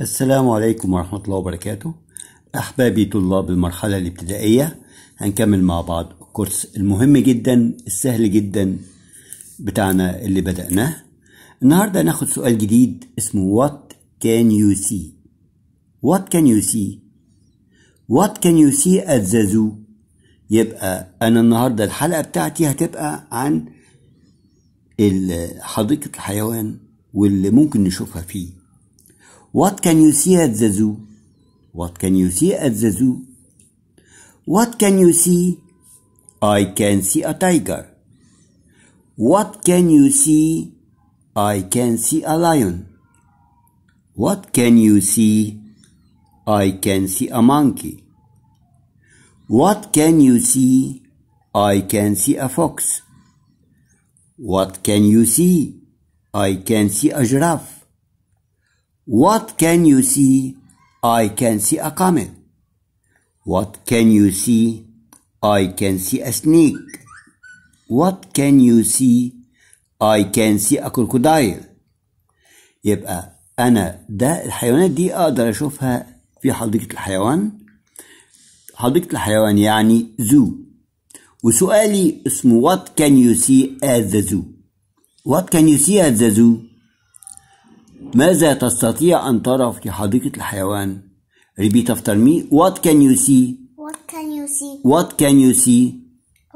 السلام عليكم ورحمة الله وبركاته أحبابي طلاب المرحلة الابتدائية هنكمل مع بعض الكورس المهم جدا السهل جدا بتاعنا اللي بدأناه النهاردة هناخد سؤال جديد اسمه What can you see? What can you see? What can you see at the zoo? يبقى أنا النهاردة الحلقة بتاعتي هتبقى عن حديقة الحيوان واللي ممكن نشوفها فيه What can you see at the zoo? What can you see at the zoo? What can you see? I can see a tiger. What can you see? I can see a lion. What can you see? I can see a monkey. What can you see? I can see a fox. What can you see? I can see a giraffe. What can you see? I can see a camel. What can you see? I can see a snake. What can you see? I can see a crocodile. يبقى أنا ده الحيوانات دي أقدر أشوفها في حديقة الحيوان. حديقة الحيوان يعني zoo. وسؤالي اسمه what can you see at the zoo? What can you see at the zoo? ماذا تستطيع أن ترى في حديقة الحيوان؟ Repeat after me. What can you see? What can you see? What can you see?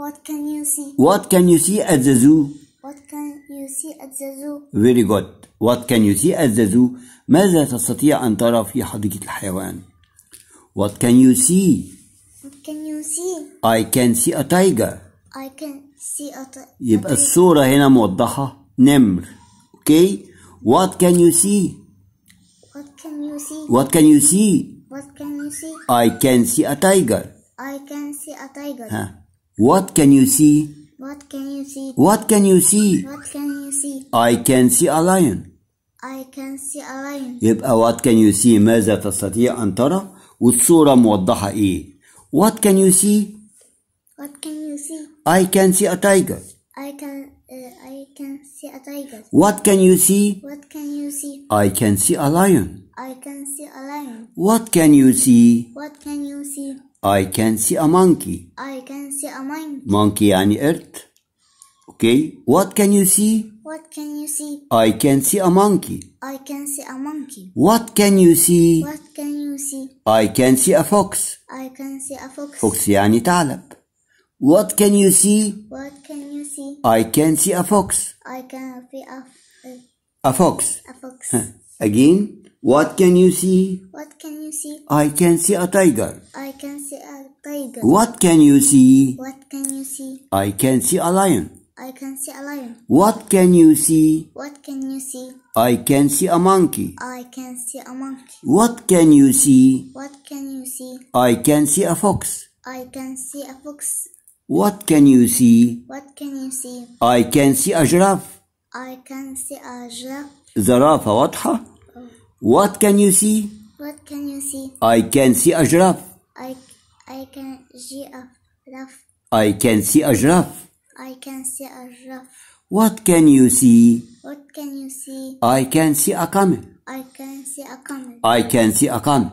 What can you see? What can you see at the zoo? What can you see at the zoo? Very good. What can you see at the zoo? ماذا تستطيع أن ترى في حديقة الحيوان؟ What can you see? What can you see? I can see a tiger. I can see a tiger. يبقى الصورة هنا موضحة نمر. Okay? What can you see? What can you see? What can you see? What can you see? I can see a tiger. I can see a tiger. Huh. What can you see? What can you see? What can you see? What can you see? I can see a lion. I can see a lion. يبقى what can you see ماذا تستطيع أن ترى؟ والصورة موضحة إيه؟ What can you see? What can you see? I can see a tiger. I can uh, I can see a tiger. What can you see? What can you see? I can see a lion. I can see a lion. What can you see? What can you see? I can see a monkey. I can see a monkey. Monkey يعني earth. Okay. What can you see? What can you see? I can see a monkey. I can see a monkey. What can you see? What can you see? I can see a fox. I can see a fox. Fox يعني ثعلب. What can you see? What can you see? I can see a fox. I can see a, uh, a fox. A fox. Again, what can you see? What can you see? I can see a tiger. I can see a tiger. What can you see? What can you see? I can see a lion. I can see a lion. What can you see? What can you see? I can see a monkey. I can see a monkey. What can you see? What can you see? I can see a fox. I can see a fox. What can you see? What can you see? I can see a giraffe. I can see a giraffe. زرافة واضحة. What can you see? What can you see? I can see a giraffe. I I can see a giraffe. I can see a giraffe. I can see a giraffe. What can you see? What can you see? I can see a camel. I can see a camel. I can see a camel.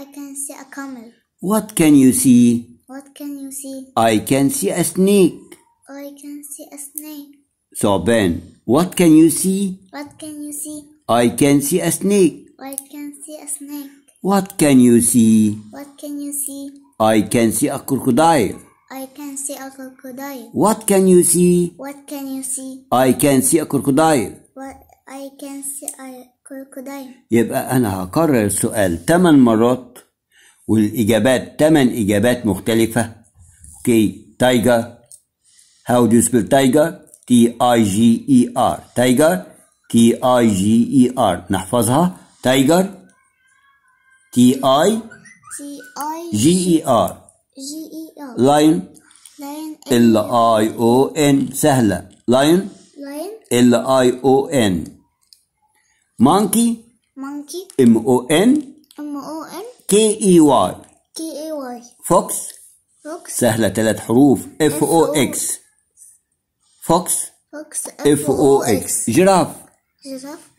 I can see a camel. What can you see? see. I can see a snake. I can see a snake. So Ben, what can you see? What can you see? I can see a snake. I can see a snake. What can you see? What can you see? I can see a crocodile. I can see a crocodile. What can you see? What can you see? I can see a crocodile. What I can see a crocodile. يبقى أنا هكرر السؤال ثمان مرات والإجابات ثمان إجابات مختلفة K tiger. How do you spell tiger? T-I-G-E-R. Tiger. T-I-G-E-R. نحفظها. Tiger. T-I. G-E-R. G-E-R. Lion. Lion. L-I-O-N. سهلة. Lion. Lion. L-I-O-N. Monkey. Monkey. M-O-N. M-O-N. K-E-Y. K-E-Y. Fox. سهلة ثلاث حروف اف او اكس فوكس اف او اكس جراف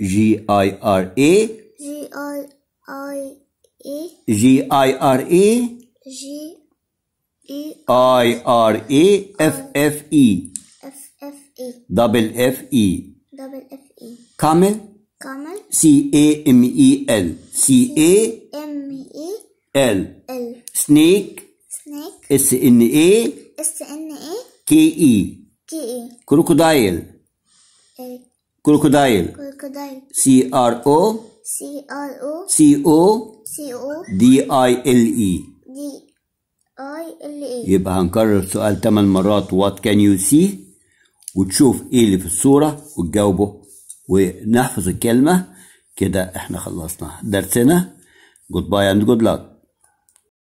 جي اي ار اي جي اي اي اي جي اي ار اي جي اي ار اي اف اف اي اف اف اي دبل اف اي دبل اف اي كامل كامل سي اي ام اي ال سي اي ام اي ال سنيك سنيك اس ان اي اس ان اي كي اي كي اي كروكودايل كروكودايل كروكودايل سي ار او سي ار او سي او سي او دي اي ال اي دي يبقى هنكرر السؤال 8 مرات وات كان يو سي وتشوف ايه اللي في الصورة وتجاوبه ونحفظ الكلمة كده احنا خلصنا درسنا جود باي اند جود لك